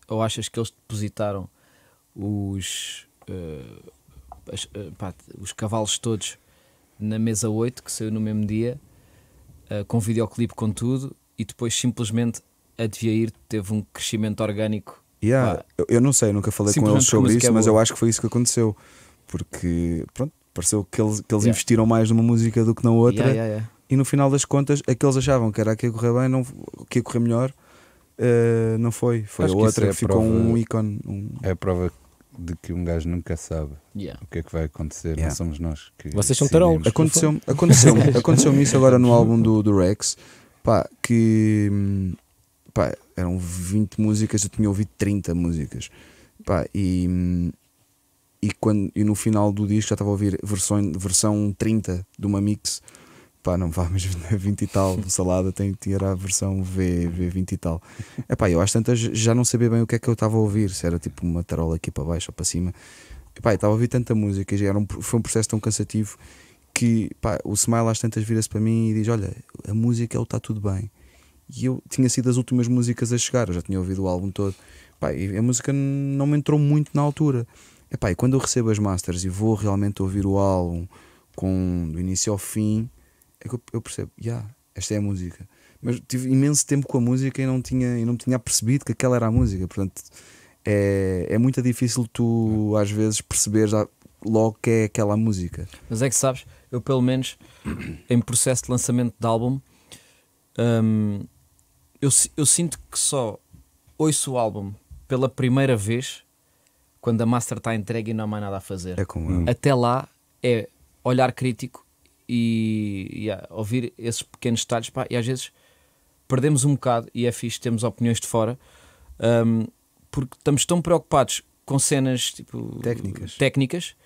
Ou achas que eles depositaram os uh, as, uh, pá, os cavalos todos na mesa 8, que saiu no mesmo dia, uh, com videoclipe com tudo, e depois simplesmente a ir, teve um crescimento orgânico. Yeah, eu, eu, não sei, nunca falei com eles sobre isso, é mas eu acho que foi isso que aconteceu. Porque, pronto, pareceu que eles, que eles yeah. investiram mais numa música do que na outra. Yeah, yeah, e no final das contas, aqueles achavam que era a que ia correr bem, não, que ia correr melhor, uh, não foi. Foi acho a outra, é ficou prova, um ícone. Um... É a prova de que um gajo nunca sabe yeah. o que é que vai acontecer, yeah. não somos nós que. Vocês são tarol. Aconteceu-me aconteceu aconteceu isso agora no álbum do, do Rex, pá, que pá, eram 20 músicas, eu tinha ouvido 30 músicas, pá, e, e, quando, e no final do disco já estava a ouvir versão, versão 30 de uma mix pá, não vá, mas 20 e tal, salada, tenho que tirar a versão V, V20 e tal. É pá, eu às tantas já não sabia bem o que é que eu estava a ouvir, se era tipo uma tarola aqui para baixo ou para cima. Epá, estava a ouvir tanta música, já era um, foi um processo tão cansativo que pá, o Smile às tantas vira-se para mim e diz: Olha, a música é o Está Tudo Bem. E eu tinha sido as últimas músicas a chegar, eu já tinha ouvido o álbum todo. Epá, e a música não me entrou muito na altura. é pá, e quando eu recebo as masters e vou realmente ouvir o álbum com do início ao fim, é que eu, percebo, já, yeah, esta é a música. Mas tive imenso tempo com a música e não tinha, e não tinha percebido que aquela era a música. Portanto, é, é muito difícil tu, às vezes, perceberes logo que é aquela música. Mas é que sabes, eu, pelo menos, em processo de lançamento de álbum, hum, eu, eu sinto que só ouço o álbum pela primeira vez quando a master está entregue e não há mais nada a fazer. É Até lá é olhar crítico e, yeah, ouvir esses pequenos detalhes. Pá, e às vezes perdemos um bocado, e é fixe, temos opiniões de fora, um, porque estamos tão preocupados com cenas tipo, técnicas. técnicas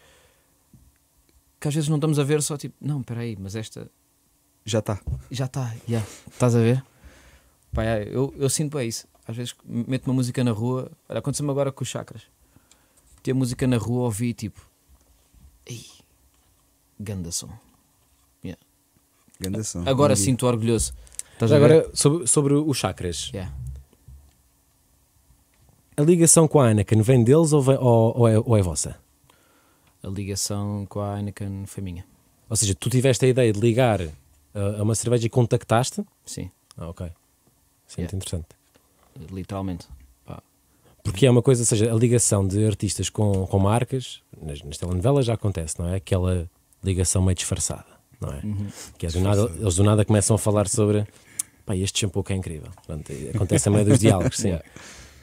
que às vezes não estamos a ver só tipo, não, espera aí, mas esta. Já está. Já está, já. Yeah. Estás a ver? Pá, yeah, eu, eu sinto bem isso. Às vezes meto uma música na rua. aconteceu-me agora com os chakras. Meti a música na rua, ouvi tipo. Ei, ganda som. Agora sinto orgulhoso. Estás Agora, sobre, sobre os chakras. Yeah. A ligação com a Anakin vem deles ou, vem, ou, ou, é, ou é vossa? A ligação com a Anakin foi minha. Ou seja, tu tiveste a ideia de ligar a uma cerveja e contactaste? Sim. Ah, ok. Sim, é yeah. muito interessante. Literalmente. Pá. Porque é uma coisa, ou seja, a ligação de artistas com, com marcas, nas, nas telenovelas já acontece, não é? Aquela ligação meio disfarçada não é? Uhum. Que é do nada, eles do nada começam a falar sobre pá, este shampoo que é incrível. Pronto, acontece a meio dos diálogos, sim.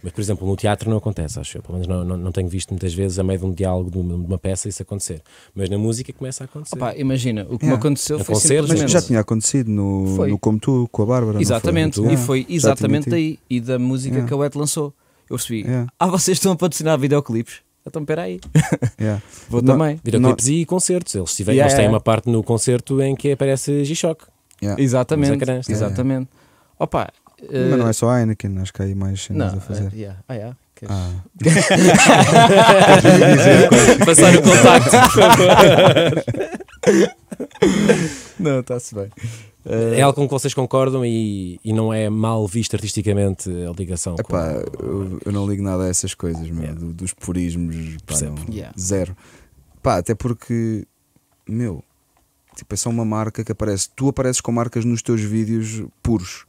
Mas, por exemplo, no teatro não acontece, acho eu. Pelo menos não, não, não, tenho visto muitas vezes a meio de um diálogo de uma, de uma peça isso acontecer. Mas na música começa a acontecer. Opa, imagina, o que yeah. me aconteceu no foi concerto, simplesmente... Mas já tinha acontecido no, no Como Tu, com a Bárbara. Exatamente, foi? e yeah. foi exatamente daí e da música yeah. que a Wet lançou. Eu percebi, ah, vocês estão a patrocinar videoclipes? Então, peraí. Yeah. Vou no, também. Videoclipes no... e concertos. Eles, tiverem, yeah, eles têm yeah. uma parte no concerto em que aparece G-Shock. Yeah. Exatamente. É, exatamente. É. Opa, uh... Mas eh, não é só a Heineken, acho que há aí mais cenas a fazer. Uh, yeah. Ah, yeah. Ah. Passar o contacto, não, está-se bem. É algo com que vocês concordam e, e não é mal visto artisticamente a ligação? Epá, com... eu, eu, não ligo nada a essas coisas, meu, yeah. do, dos purismos, pá, não, yeah. zero. Pá, até porque, meu, tipo, é só uma marca que aparece. Tu apareces com marcas nos teus vídeos puros.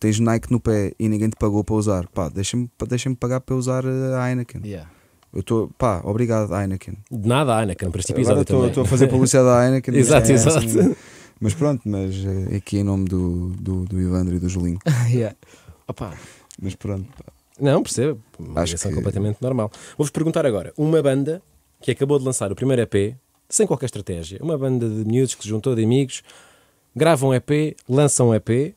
Tens Nike no pé e ninguém te pagou para usar. Pá, deixa-me deixa pagar para usar a Heineken. Yeah. Eu estou, pá, obrigado, Heineken. De nada, Heineken, para este episódio. Agora estou a fazer publicidade à Heineken. exato, é, exato. Assim, mas pronto, mas eh, aqui em nome do, do, do Ivandro e do Julinho. yeah. Opa. Mas pronto. Pá. Não, percebo. Uma Acho que... completamente normal. Vou-vos perguntar agora: uma banda que acabou de lançar o primeiro EP, sem qualquer estratégia, uma banda de miúdos que se juntou de amigos, gravam um EP, lançam um EP,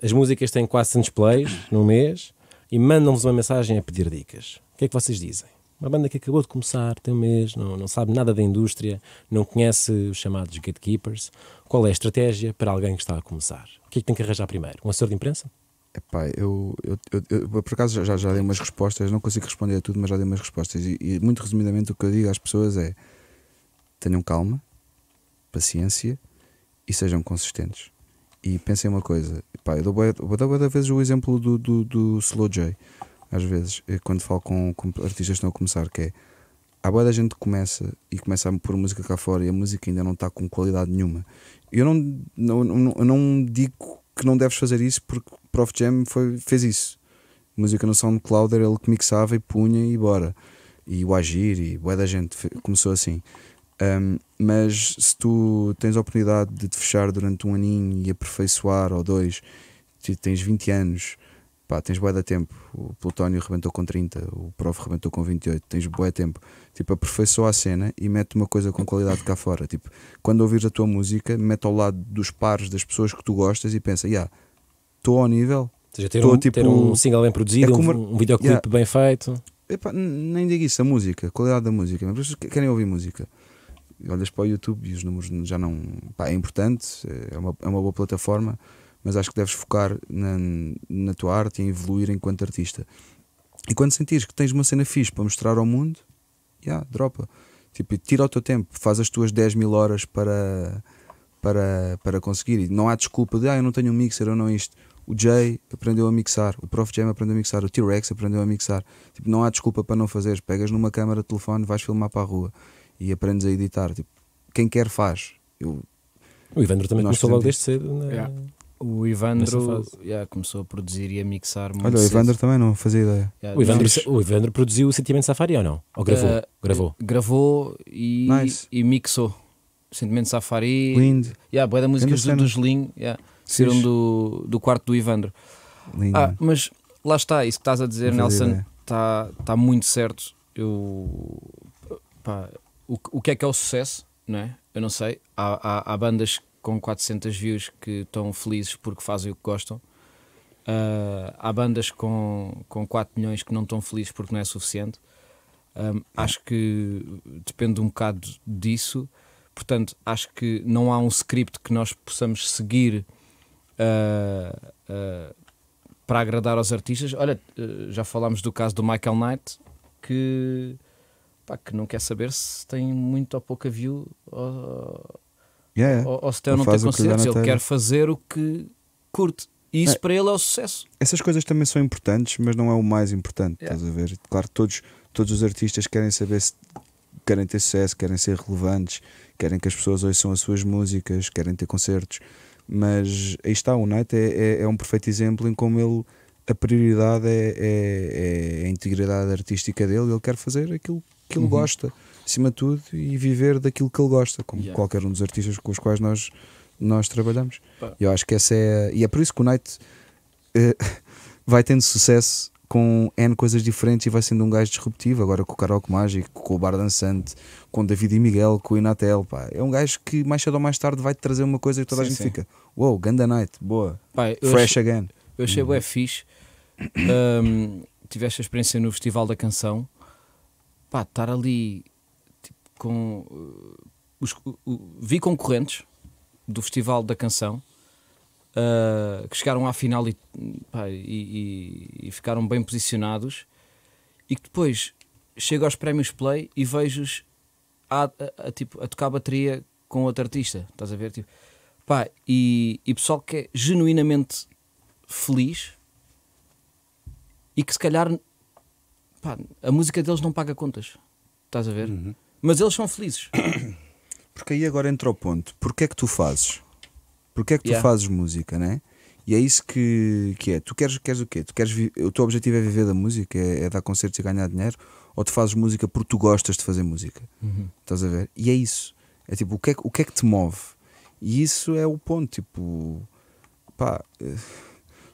as músicas têm quase 100 plays no mês e mandam-vos uma mensagem a pedir dicas. O que é que vocês dizem? Uma banda que acabou de começar, tem um mês, não, não sabe nada da indústria, não conhece os chamados gatekeepers. Qual é a estratégia para alguém que está a começar? O que é que tem que arranjar primeiro? Um assessor de imprensa? Epá, eu, eu, eu, eu, por acaso já, já dei umas respostas, não consigo responder a tudo, mas já dei umas respostas. E, e muito resumidamente o que eu digo às pessoas é tenham calma, paciência e sejam consistentes. E pensem uma coisa, epá, eu dou, vou dar várias vezes o exemplo do, do, do Slow J às vezes, eh, quando falo com, com artistas que estão a começar, que é a boa da gente que começa e começa a pôr música cá fora e a música ainda não está com qualidade nenhuma. Eu não, não, não, eu não digo que não deves fazer isso porque Prof Jam foi, fez isso. Música no SoundCloud era ele que mixava e punha e bora. E o Agir e boa da gente começou assim. Um, mas se tu tens a oportunidade de te fechar durante um aninho e aperfeiçoar ou dois, tu tens 20 anos pá, tens boé da tempo. O Plutónio rebentou com 30, o Prof rebentou com 28, tens boé tempo. Tipo, aperfeiçoa a cena e mete uma coisa com qualidade cá fora. Tipo, quando ouvires a tua música, mete ao lado dos pares das pessoas que tu gostas e pensa, yeah, estou ao nível. Ou seja, ter, tô, um, tipo, ter um single bem produzido, é como, um, um videoclipe yeah. bem feito. Epá, nem digo isso, a música, a qualidade da música. As pessoas querem ouvir música. Olhas para o YouTube e os números já não. Pá, é importante, é uma, é uma boa plataforma mas acho que deves focar na, na tua arte e em evoluir enquanto artista. E quando sentires que tens uma cena fixe para mostrar ao mundo, já, yeah, dropa. Tipo, tira o teu tempo, faz as tuas 10 mil horas para, para, para conseguir. E não há desculpa de, ah, eu não tenho um mixer, eu não isto. O Jay aprendeu a mixar, o Prof. Jam aprendeu a mixar, o T-Rex aprendeu a mixar. Tipo, não há desculpa para não fazeres. Pegas numa câmera de telefone, vais filmar para a rua e aprendes a editar. Tipo, quem quer faz. Eu, o Ivandro também começou logo desde cedo. Né? Yeah. O Ivandro yeah, começou a produzir e a mixar muito. Olha, o Ivandro cedo. também não fazia ideia. Yeah, o, Ivandro, o, Ivandro, produziu o Sentimento Safari ou não? Ou gravou? Uh, gravou. Gravou e, nice. e mixou. Sentimento Safari. Lindo. Yeah, boa da música do, dos Slim. Yeah, do, do quarto do Ivandro. Lindo. Ah, mas lá está, isso que estás a dizer, Nelson, está tá muito certo. Eu, pá, o, o que é que é o sucesso? Não é? Eu não sei. Há, há, há bandas com 400 views que estão felizes porque fazem o que gostam. Uh, há bandas com, com 4 milhões que não estão felizes porque não é suficiente. Um, ah, acho que depende um bocado disso. Portanto, acho que não há um script que nós possamos seguir uh, uh, para agradar aos artistas. Olha, já falámos do caso do Michael Knight, que, pá, que não quer saber se tem muito ou pouca view ou, yeah, ou, ou se ele não tem consciência, que ele quer fazer o que curte. E isso é. para ele é o sucesso. Essas coisas também são importantes, mas não é o mais importante, yeah. estás a ver? Claro, todos, todos os artistas querem saber se querem ter sucesso, querem ser relevantes, querem que as pessoas ouçam as suas músicas, querem ter concertos. Mas aí está, o Night é, é, é um perfeito exemplo em como ele a prioridade é, é, é, a integridade artística dele, ele quer fazer aquilo que ele uhum. gosta acima de tudo, e viver daquilo que ele gosta, como yeah. qualquer um dos artistas com os quais nós, nós trabalhamos. Pá. Eu acho que essa é. E é por isso que o Night uh, eh, vai tendo sucesso com N coisas diferentes e vai sendo um gajo disruptivo. Agora com o Karaoke Mágico, com o Bar Dançante, com David e Miguel, com o Inatel. Pá. É um gajo que mais cedo ou mais tarde vai te trazer uma coisa que toda sim, a gente sim. fica: Uou, wow, Ganda Night, boa, pá, fresh achei, again. Eu achei hum. bem fixe. Um, tiveste a experiência no Festival da Canção, pá, estar ali com eh, os, vi concorrentes do Festival da Canção uh, que chegaram à final e, pá, e, e, e, ficaram bem posicionados e que depois chego aos prémios Play e vejo-os a, a, a, tipo, a tocar bateria com outro artista, estás a ver? Tipo, pá, e, e pessoal que é genuinamente feliz e que se calhar pá, a música deles não paga contas, estás a ver? Uhum. Mas eles são felizes. Porque aí agora entra o ponto. Porquê é que tu fazes? Porquê é que tu yeah. fazes música, né? E é isso que, que é. Tu queres, queres o quê? Tu queres o teu objetivo é viver da música, é, é dar concertos e ganhar dinheiro? Ou tu fazes música porque tu gostas de fazer música? Uhum. Estás a ver? E é isso. É tipo, o que é, o que, é que te move? E isso é o ponto. Tipo, pá, eh,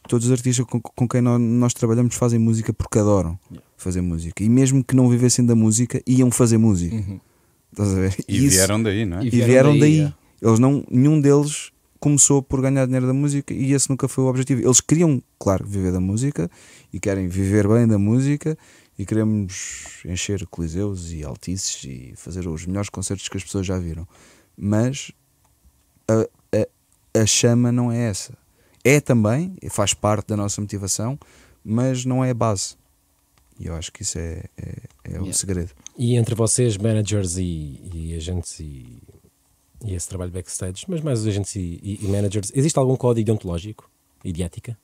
todos os artistas com, com quem nós, nós trabalhamos fazem música porque adoram. Yeah fazer música. E mesmo que não vivessem da música, iam fazer música. Uhum. Estás a ver? E, e isso, vieram daí, não é? E vieram, e vieram daí. daí. É. Eles não, nenhum deles começou por ganhar dinheiro da música e esse nunca foi o objetivo. Eles queriam, claro, viver da música e querem viver bem da música e queremos encher coliseus e altices e fazer os melhores concertos que as pessoas já viram. Mas a, a, a chama não é essa. É também, faz parte da nossa motivação, mas não é a base. E eu acho que isso é, é, é yeah. o segredo. E entre vocês, managers e, e agentes e, e, esse trabalho backstage, mas mais os agentes e, e, e managers, existe algum código deontológico e de ética?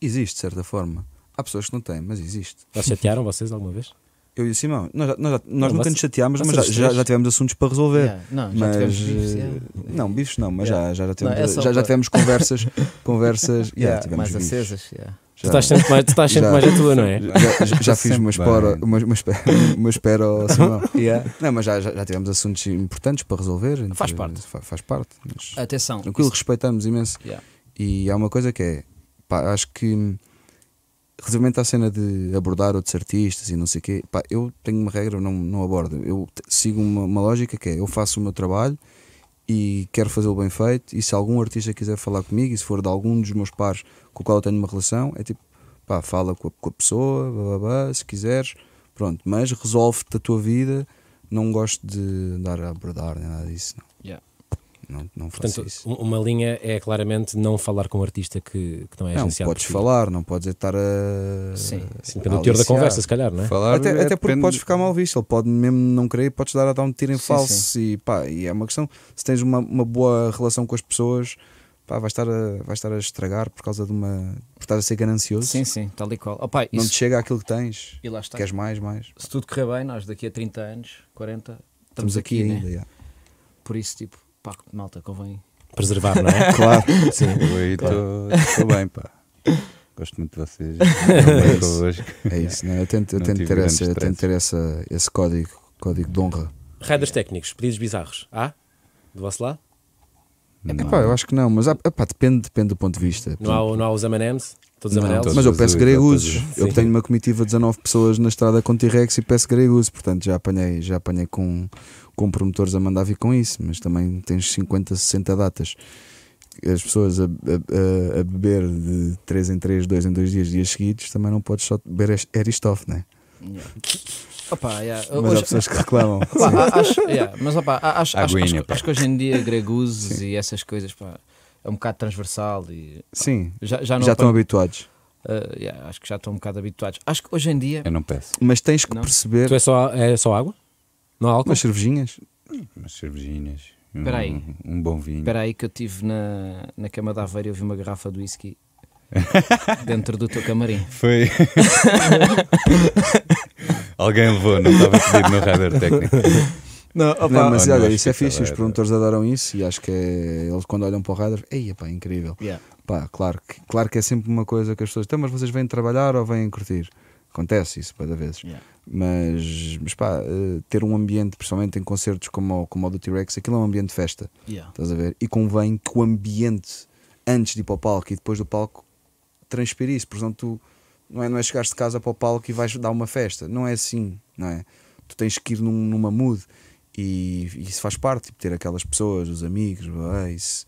Existe, de certa forma. Há pessoas que não têm, mas existe. Já chatearam vocês alguma vez? Eu e o Simão, nós, nós, nós não, nunca nos chateámos, mas já, já, já, tivemos assuntos para resolver. Yeah. Não, já mas, tivemos bifes. Eh, não, bifes não, mas yeah. já, já, tivemos, não, é já, já tivemos conversas, conversas yeah, tivemos mais bifes. acesas. Tu estás sempre mais, tu estás sempre mais a tua, não é? Já, fiz uma espera, uma, uma, espera, uma espera ao Simão. Não, mas já, já, tivemos assuntos importantes para resolver. Entre, faz parte. Faz, faz parte. Atenção. Tranquilo, isso. respeitamos imenso. E há uma coisa que é, pá, acho que relativamente à cena de abordar outros artistas e não sei o quê, pá, eu tenho uma regra, não, não abordo. Eu sigo uma, uma lógica que é: eu faço o meu trabalho e quero fazê-lo bem feito. E se algum artista quiser falar comigo, e se for de algum dos meus pares com o qual eu tenho uma relação, é tipo, pá, fala com a, com a pessoa, blá, blá, blá, se quiseres, pronto. Mas resolve-te a tua vida. Não gosto de andar a abordar nem nada disso, não não, não Portanto, isso. uma linha é claramente não falar com um artista que, que não é agenciado. Não, podes falar, não podes estar a. Sim, Sim depende do teor da conversa, se calhar, não é? Falar até, é, até porque podes ficar mal visto, ele pode mesmo não querer, podes dar a dar um tiro em sim, falso sim. E, pá, e é uma questão. Se tens uma, uma boa relação com as pessoas, pá, vais estar, a, vais estar a estragar por causa de uma. por estar a ser ganancioso. Sim, sim, tal e qual. Oh, não isso... te chega aquilo que tens. E lá está. Queres mais, mais. Se tudo correr bem, nós daqui a 30 anos, 40, estamos, estamos aqui, aqui né? ainda. Yeah. Por isso, tipo, Pá, malta, convém. Preservar, não é? claro. Sim. Eu estou bem, pá. Gosto muito de vocês. É, é isso, é isso né? eu tento, eu tento ter, essa, eu tento ter essa, esse código, código de honra. Riders técnicos, pedidos bizarros. Há? Do vosso lado? Não. Epá, eu acho que não, mas epá, depende, depende do ponto de vista. Não há, não há os M&M's? Todos não, amarelos. Todos mas eu peço gregusos. Eu Sim. tenho uma comitiva de 19 pessoas na estrada com T-Rex e peço gregusos. Portanto, já apanhei, já apanhei com, com promotores a mandar vir com isso. Mas também tens 50, 60 datas. As pessoas a, a, a beber de 3 em 3, 2 em 2 dias, dias seguidos, também não podes só beber Aristof, né? Yeah. Opa, yeah. Mas hoje... há pessoas que reclamam. Pá, acho, yeah. Mas opa, acho, Aguinha, acho, acho, acho, que hoje em dia greguzes e essas coisas. Pá, é um bocado transversal e sim já, já, já estão habituados uh, yeah, acho que já estão um bocado habituados acho que hoje em dia eu não peço mas tens que não. perceber tu é só é só água não há álcool umas cervejinhas umas cervejinhas espera aí um, um, bom vinho espera aí que eu tive na na cama da aveira eu vi uma garrafa de whisky dentro do teu camarim foi alguém levou não estava pedido no radar técnico Não, opa, não, mas olha, isso é fixe, os produtores é. adoram isso e acho que é, eles quando olham para o radar, ei, pá, é incrível. Yeah. Pá, claro, que, claro que é sempre uma coisa que as pessoas, estão, mas vocês vêm trabalhar ou vêm curtir? Acontece isso, para vezes Yeah. Mas, mas pá, eh, ter um ambiente, principalmente em concertos como, o, como o do T-Rex, aquilo é um ambiente de festa. Yeah. Estás a ver? E convém que o ambiente, antes de ir para o palco e depois do palco, transpire isso. Por exemplo, tu não é, não é chegares de casa para o palco e vais dar uma festa. Não é assim, não é? Tu tens que ir num, numa mood. E, e isso faz parte, tipo, ter aquelas pessoas, os amigos, isso.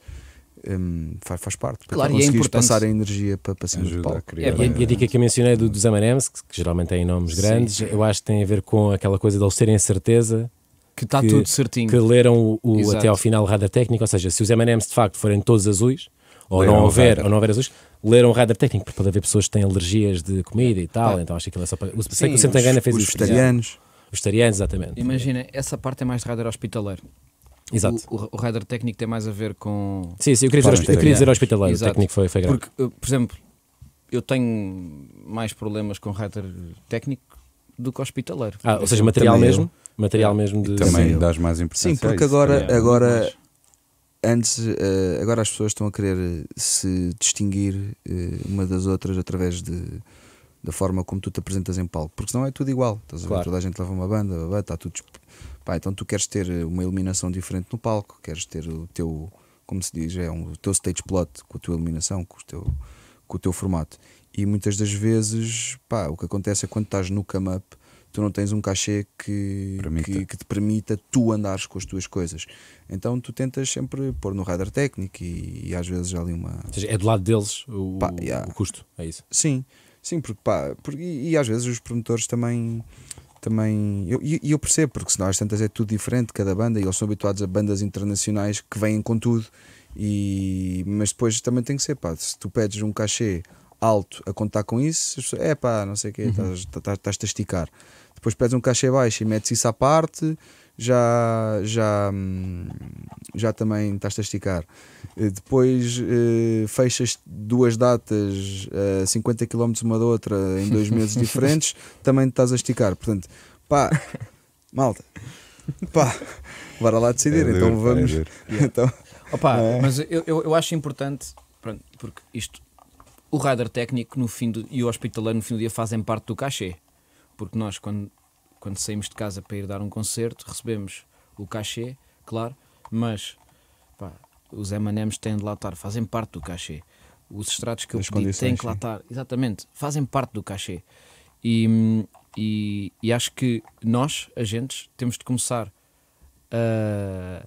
Um, faz, faz parte. É claro, e é importante passar a energia para, para cima do palco. É, e, a, dica que eu mencionei do, dos M&M's, que, que, geralmente têm é nomes Sim. grandes, eu acho que tem a ver com aquela coisa de eles terem certeza que está tudo certinho. Que leram o, o até ao final o radar técnico, ou seja, se os M&M's de facto forem todos azuis, ou não houver, ou não houver azuis, leram o radar técnico, porque pode haver pessoas que têm alergias de comida e tal, é. então acho que aquilo é só para. O, Sim, que o Santangana fez os isso. Vegetarianos gostaria exatamente. Imagina, essa parte é mais de radar hospitaleiro. Exato. O, o, radar técnico tem mais a ver com. Sim, sim, eu queria, dizer, eu queria dizer hospitaleiro, Exato. o técnico foi, foi grave. Porque, eh, por exemplo, eu tenho mais problemas com radar técnico do que hospitaleiro. Ah, ou seja, material também mesmo? Eu. Material é. mesmo de. E também dás mais importância. Sim, é porque agora. É, agora antes, eh, agora as pessoas estão a querer eh, se distinguir uma das outras através de da forma como tu te apresentas em palco, porque senão é tudo igual. Estás claro. a ver, toda a gente leva uma banda, está tudo. Pá, então tu queres ter eh, uma iluminação diferente no palco, queres ter o teu, como se diz, é um, o teu stage plot com a tua iluminação, com o teu, com o teu formato. E muitas das vezes, pá, o que acontece é quando estás no come-up, tu não tens um cachê que, que, que, te permita tu andares com as tuas coisas. Então tu tentas sempre pôr no radar técnico e, e às vezes ali uma. Ou seja, é do lado deles o, Pá, yeah. o custo, é isso? Sim. Sim, porque pá, porque, e, às vezes os promotores também. também eu, e eu percebo, porque senão às tantas é tudo diferente, cada banda, e eles são habituados a bandas internacionais que vêm com tudo. E, mas depois também tem que ser, pá, se tu pedes um cachê alto a contar com isso, é pá, não sei o quê, estás-te uhum. a esticar. Depois pedes um cachê baixo e metes isso à parte já, já, já também estás a esticar. Eh, depois eh, fechas duas datas a 50 km uma da outra em dois meses diferentes, também estás a esticar. Portanto, pá, malta, pá, bora lá decidir. É então vamos. É então, Opa, é? mas eu, eu, eu, acho importante, pronto, porque isto, o radar técnico no fim do, e o hospitalar no fim do dia fazem parte do cachê. Porque nós, quando quando saímos de casa para ir dar um concerto, recebemos o cachê, claro, mas pá, os M&M's têm de lá estar, fazem parte do cachê. Os extratos que As eu pedi têm que lá estar, exatamente, fazem parte do cachê. E, e, e acho que nós, agentes, temos de começar a,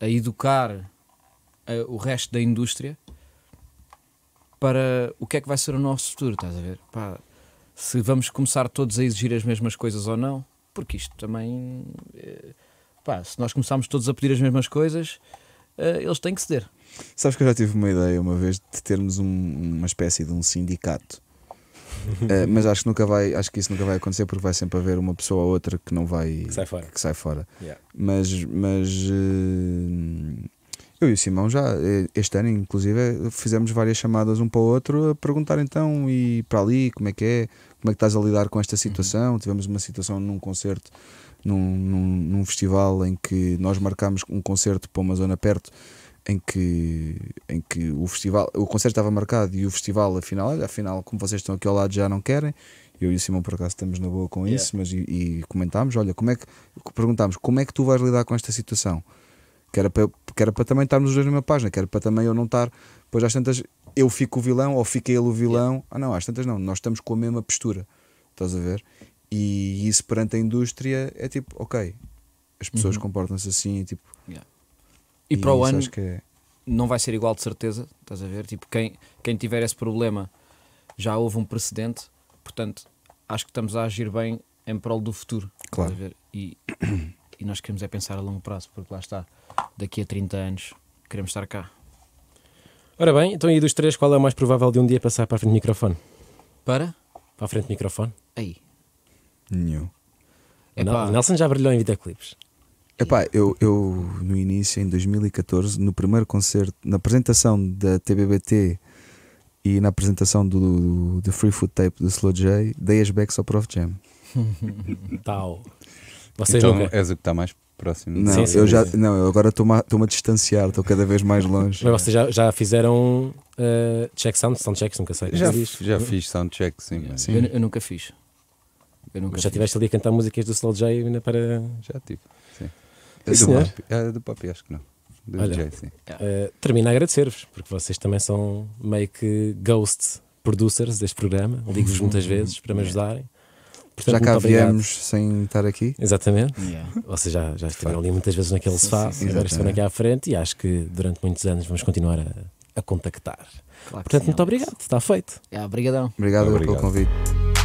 a educar a, o resto da indústria para o que é que vai ser o nosso futuro, estás a ver? Pá, se vamos começar todos a exigir as mesmas coisas ou não, porque isto também. Eh, pá, se nós começarmos todos a pedir as mesmas coisas, eh, eles têm que ceder. Sabes que eu já tive uma ideia uma vez de termos um, uma espécie de um sindicato. uh, mas acho que nunca vai acho que isso nunca vai acontecer porque vai sempre haver uma pessoa ou outra que não vai que sai fora, que sai fora. Yeah. mas mas uh, eu e o Simão já este ano inclusive fizemos várias chamadas um para o outro a perguntar então e para ali como é que é como é que estás a lidar com esta uhum. situação? Uhum. Tivemos uma situação num concerto, num, num, num, festival em que nós marcámos um concerto para uma zona perto em que, em que o festival, o concerto estava marcado e o festival, afinal, afinal, como vocês estão aqui ao lado já não querem, eu e o Simão por acaso estamos na boa com yeah. isso, mas e, e, comentámos, olha, como é que perguntámos como é que tu vais lidar com esta situação? Que era para, que era para também estarmos os dois na mesma página, que era para também eu não estar, pois às tantas eu fico o vilão ou fica ele o vilão. Ah, não, às tantas não. Nós estamos com a mesma postura. Estás a ver? E isso perante a indústria é tipo, ok, as pessoas uhum. comportam-se assim. Tipo, yeah. e, e para o ano é... não vai ser igual de certeza. Estás a ver? Tipo, quem, quem tiver esse problema já houve um precedente. Portanto, acho que estamos a agir bem em prol do futuro. Claro. E, e nós queremos é pensar a longo prazo, porque lá está, daqui a 30 anos queremos estar cá. Ora bem, então aí dos três, qual é o mais provável de um dia passar para a frente do microfone? Para? Para a frente do microfone? Aí. Nenhum. Nelson já brilhou em videoclipes. Epá, eu, eu no início, em 2014, no primeiro concerto, na apresentação da TBBT e na apresentação do, do Free Food Tape do Slow J, dei as backs ao Prof Jam. Tal. Vocês então nunca... és o que está mais próximo. Não, sim, sim, eu já, não, eu agora estou-me a, estou distanciar, estou cada vez mais longe. Mas vocês já, já fizeram uh, check sound, sound checks, nunca sei. Já, fiz, já fiz sound check, sim. sim. Eu, eu, nunca fiz. Eu nunca já estiveste ali a cantar músicas do Slow J ainda para. Já tive, sim. É do, pop, é do pop, acho que não. Do Olha, DJ, sim. Uh, termino a agradecer-vos, porque vocês também são meio que ghost producers deste programa. Ligo-vos muitas vezes para me ajudarem. Portanto, já cá viemos sem estar aqui. Exatamente. Yeah. seja, já, já estiveram ali muitas vezes naquele sofá, e agora estão aqui à frente e acho que durante muitos anos vamos continuar a, a contactar. Claro Portanto, sim, muito é obrigado, está feito. Yeah, obrigadão. Obrigado, obrigado pelo convite.